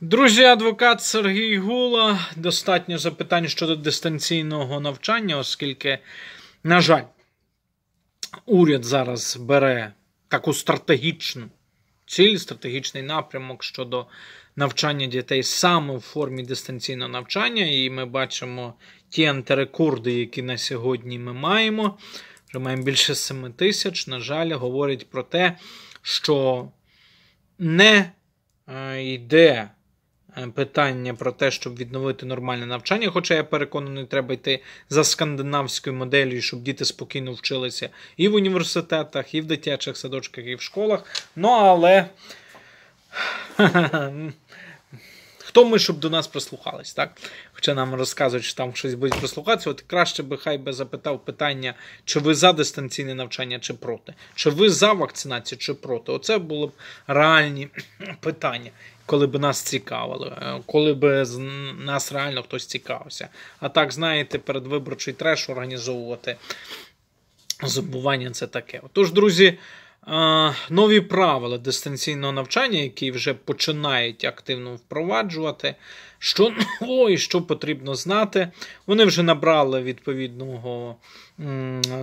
Друзі, адвокат Сергій Гула. Достатньо запитань щодо дистанційного навчання, оскільки, на жаль, уряд зараз бере таку стратегічну ціль, стратегічний напрямок щодо навчання дітей саме в формі дистанційного навчання. І ми бачимо ті антирекорди, які на сьогодні ми маємо. Вже маємо більше 7 тисяч. На жаль, говорять про те, що не е, йде. Е, питання про те, щоб відновити нормальне навчання. Хоча я переконаний, треба йти за скандинавською моделлю, щоб діти спокійно вчилися і в університетах, і в дитячих садочках, і в школах. Ну але. Хто ми, щоб до нас прислухались, так? Хоча нам розказують, що там щось будуть прислухатися, от краще би хай би запитав питання, чи ви за дистанційне навчання, чи проти, чи ви за вакцинацію, чи проти. Оце були б реальні питання, коли б нас цікавили, е, коли б нас реально хтось цікавився. А так, знаєте, передвиборчий треш організовувати зубування це таке. Отож, друзі нові правила дистанційного навчання, які вже починають активно впроваджувати. Що нового і що потрібно знати. Вони вже набрали відповідного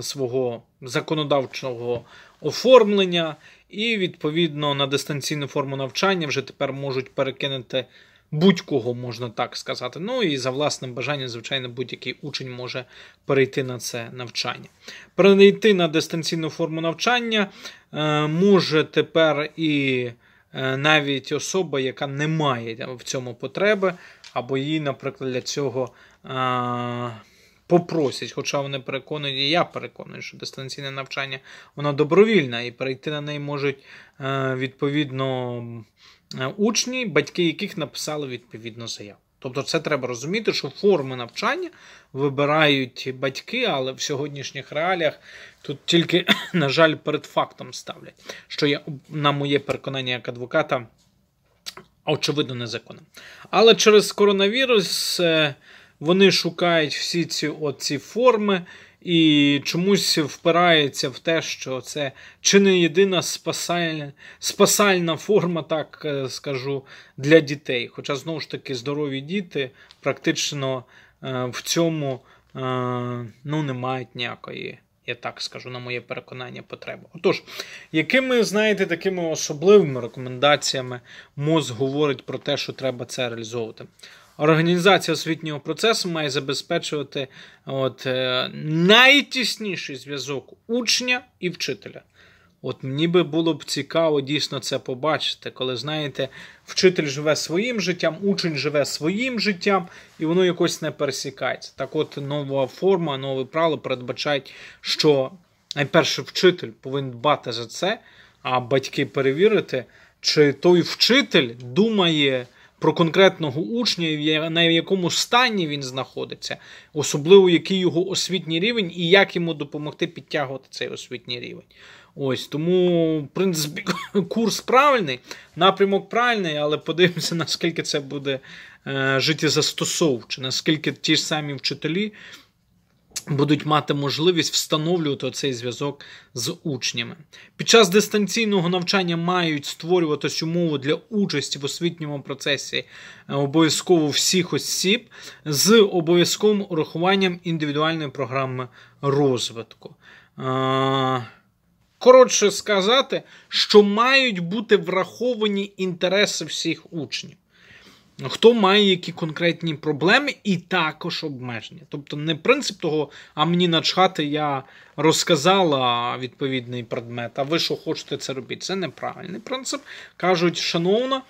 свого законодавчого оформлення, і відповідно на дистанційну форму навчання вже тепер можуть перекинути будь-кого можна так сказати. Ну і за власним бажанням, звичайно, будь-який учень може перейти на це навчання. Перейти на дистанційну форму навчання е, може тепер і е, навіть особа, яка не має в цьому потреби, або її, наприклад, для цього. Е, попросять, хоча вони переконані, я переконаний, що дистанційне навчання воно добровільне, і перейти на неї можуть відповідно Е, учні, батьки яких написали відповідну заяву. Тобто це треба розуміти, що форми навчання вибирають батьки, але в сьогоднішніх реаліях тут тільки, на жаль, перед фактом ставлять, що я, на моє переконання як адвоката, очевидно, незаконно. Але через коронавірус е, вони шукають всі ці оці форми і чомусь впирається в те, що це чи не єдина спасальна спасальна форма, так е, скажу, для дітей. Хоча знову ж таки здорові діти практично е, в цьому е, ну, не мають ніякої. Я так скажу на моє переконання потреби. Отож, якими, знаєте, такими особливими рекомендаціями МОЗ говорить про те, що треба це реалізовувати? Організація освітнього процесу має забезпечувати от, е, найтісніший зв'язок учня і вчителя. От мені би було б цікаво дійсно це побачити, коли знаєте, вчитель живе своїм життям, учень живе своїм життям, і воно якось не пересікається. Так, от нова форма, нове правило передбачають, що найперше вчитель повинен дбати за це, а батьки перевірити, чи той вчитель думає про конкретного учня, на якому стані він знаходиться, особливо який його освітній рівень і як йому допомогти підтягувати цей освітній рівень. Ось тому, в принципі, курс правильний, напрямок правильний, але подивимося, наскільки це буде е, життєзастосовче, наскільки ті ж самі вчителі будуть мати можливість встановлювати цей зв'язок з учнями. Під час дистанційного навчання мають створюватись умови для участі в освітньому процесі е, обов'язково всіх осіб з обов'язковим урахуванням індивідуальної програми розвитку. Е, коротше сказати, що мають бути враховані інтереси всіх учнів. Хто має які конкретні проблеми і також обмеження. Тобто не принцип того, а мені начхати я розказала відповідний предмет, а ви що хочете це робити? Це неправильний принцип. Кажуть, шановна,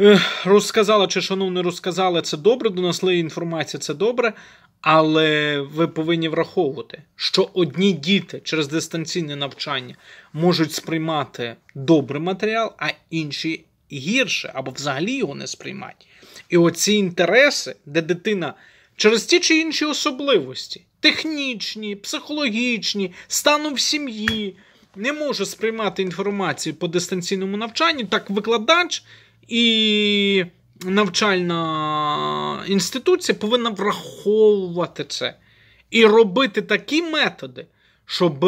е, розказала чи шановне розказала, це добре, донесли інформацію, це добре. Але ви повинні враховувати, що одні діти через дистанційне навчання можуть сприймати добрий матеріал, а інші і гірше або взагалі його не сприймають. І оці інтереси, де дитина через ті чи інші особливості, технічні, психологічні, стану в сім'ї, не може сприймати інформацію по дистанційному навчанню, так викладач і навчальна інституція повинна враховувати це і робити такі методи, щоб.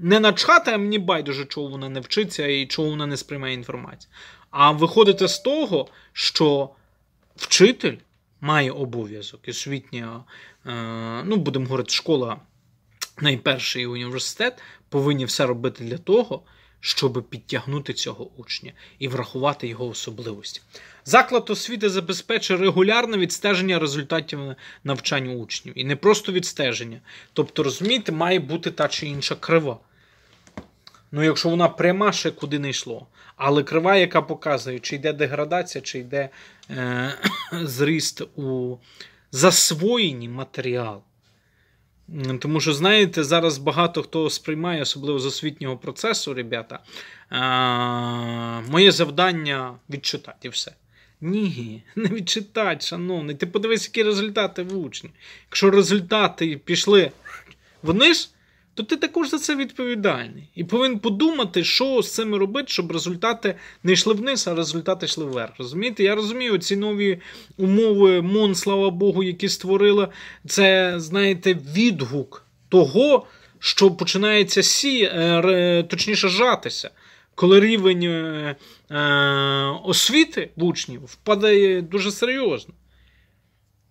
Не начхати, а мені байдуже, чого вона не вчиться і чого вона не сприймає інформацію а виходите з того, що вчитель має обов'язок, і освітня, е, ну будемо говорити, школа найперший університет повинні все робити для того, щоб підтягнути цього учня і врахувати його особливості. Заклад освіти забезпечує регулярне відстеження результатів навчання учнів. І не просто відстеження. Тобто, розумієте, має бути та чи інша крива. Ну, якщо вона пряма ще куди не йшло. Але крива, яка показує, чи йде деградація, чи йде е, зріст у засвоєнні матеріалу. Тому що, знаєте, зараз багато хто сприймає, особливо з освітнього процесу, ребята, е, моє завдання відчитати і все. Ні, не відчитати, шановний. Ти подивись, які результати в учні. Якщо результати пішли, вони ж то ти також за це відповідальний. І повинен подумати, що з цим робити, щоб результати не йшли вниз, а результати йшли вверх. Розумієте? Я розумію, ці нові умови МОН, слава Богу, які створила, це, знаєте, відгук того, що починається сі, е, точніше жатися. Коли рівень е, е, освіти в учнів впадає дуже серйозно.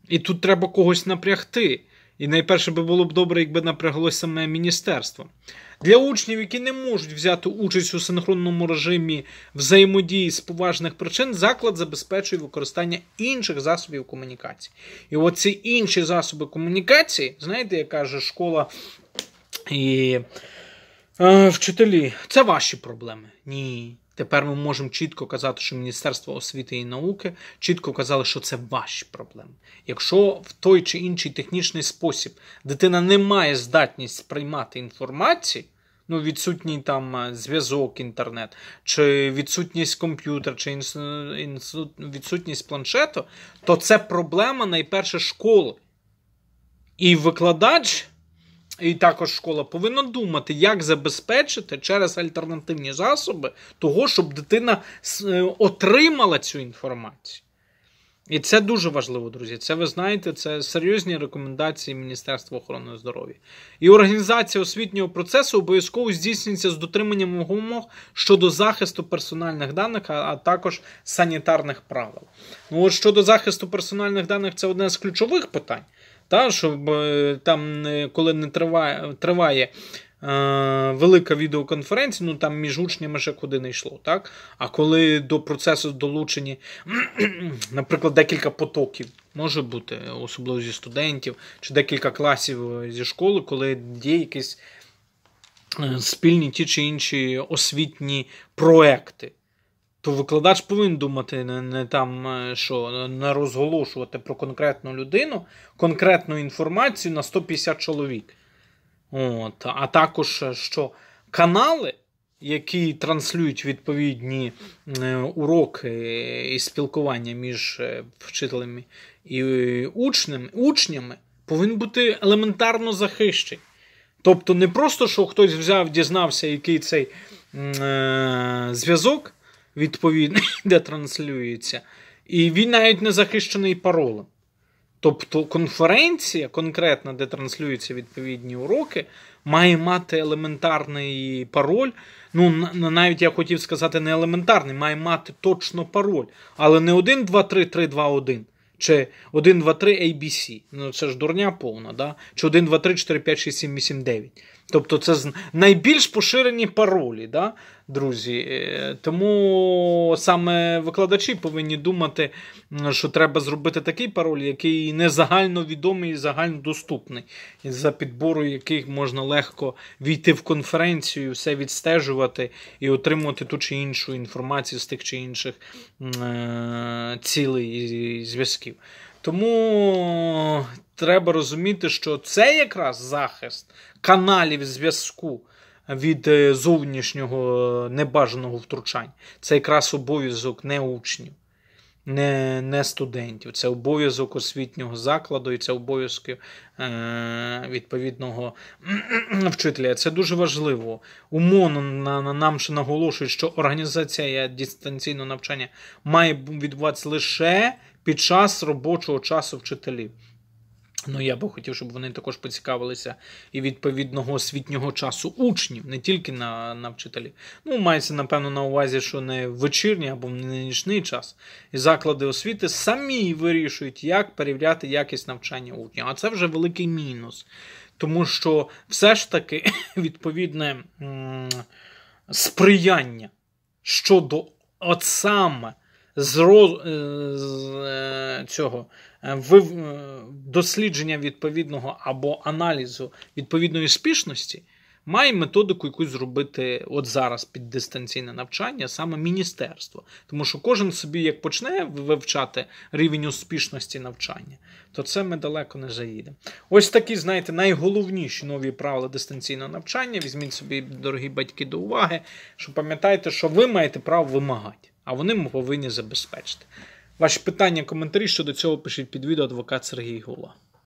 І тут треба когось напрягти. І найперше би було б добре, якби напряглося саме міністерство. Для учнів, які не можуть взяти участь у синхронному режимі взаємодії з поважних причин, заклад забезпечує використання інших засобів комунікації. І оці інші засоби комунікації, знаєте, як каже школа і е, вчителі, це ваші проблеми. Ні. Тепер ми можемо чітко казати, що Міністерство освіти і науки чітко казали, що це ваші проблеми. Якщо в той чи інший технічний спосіб дитина не має здатність сприймати інформацію, ну відсутній там е, зв'язок, інтернет, чи відсутність комп'ютера, чи інсу... відсутність планшету, то це проблема найперше школи. І викладач. І також школа повинна думати, як забезпечити через альтернативні засоби того, щоб дитина е, отримала цю інформацію. І це дуже важливо, друзі. Це ви знаєте, це серйозні рекомендації Міністерства охорони здоров'я. І організація освітнього процесу обов'язково здійснюється з дотриманням вимог щодо захисту персональних даних, а також санітарних правил. Ну от щодо захисту персональних даних, це одне з ключових питань та, щоб е, там, е, коли не триває триває е, велика відеоконференція, ну там між учнями ще куди не йшло. так? А коли до процесу долучені, наприклад, декілька потоків. Може бути, особливо зі студентів, чи декілька класів зі школи, коли є якісь спільні ті чи інші освітні проекти то викладач повинен думати не, не там, е, що е, не розголошувати про конкретну людину, конкретну інформацію на 150 чоловік. От, А також е, що канали, які транслюють відповідні уроки і спілкування між вчителями і учнями, учнями повинен бути елементарно захищений. Тобто, не просто, що хтось взяв, дізнався, який цей е, зв'язок відповідний, де транслюється, і він навіть не захищений паролем. Тобто конференція, конкретна, де транслюються відповідні уроки, має мати елементарний пароль. Ну, навіть я хотів сказати, не елементарний, має мати точно пароль. Але не 1, 2, 3, 3, 2, 1. Чи 1, 2, 3, ABC. Ну це ж дурня повна, да? Чи 1, 2, 3, 4, 5, 6, 7, 8, 9. Тобто це найбільш поширені паролі, да, друзі. Е, тому саме викладачі повинні думати, що треба зробити такий пароль, який не загальновідомий і загальнодоступний, за підбору яких можна легко війти в конференцію, все відстежувати і отримувати ту чи іншу інформацію з тих чи інших е, цілей і зв'язків. Тому треба розуміти, що це якраз захист каналів зв'язку від е, зовнішнього небажаного втручання. Це якраз обов'язок не учнів, не не студентів. Це обов'язок освітнього закладу і це обов'язки е, відповідного вчителя. Це дуже важливо. УМОН нам ще наголошують, що організація дистанційного навчання має відбуватися лише під час робочого часу вчителів. Ну, я би хотів, щоб вони також поцікавилися і відповідного освітнього часу учнів, не тільки на на вчителів. Ну, мається, напевно, на увазі, що не вечірній або не нічний час. І заклади освіти самі вирішують, як перевіряти якість навчання учнів. А це вже великий мінус. Тому що все ж таки відповідне сприяння щодо от саме з роз... Е, е, цього е, дослідження відповідного або аналізу відповідної спішності має методику якусь зробити от зараз під дистанційне навчання, саме міністерство. Тому що кожен собі як почне вивчати рівень успішності навчання, то це ми далеко не заїдемо. Ось такі, знаєте, найголовніші нові правила дистанційного навчання. Візьміть собі, дорогі батьки, до уваги, що пам'ятайте, що ви маєте право вимагати, а вони повинні забезпечити. Ваші питання, коментарі щодо цього пишіть під відео адвокат Сергій Гула.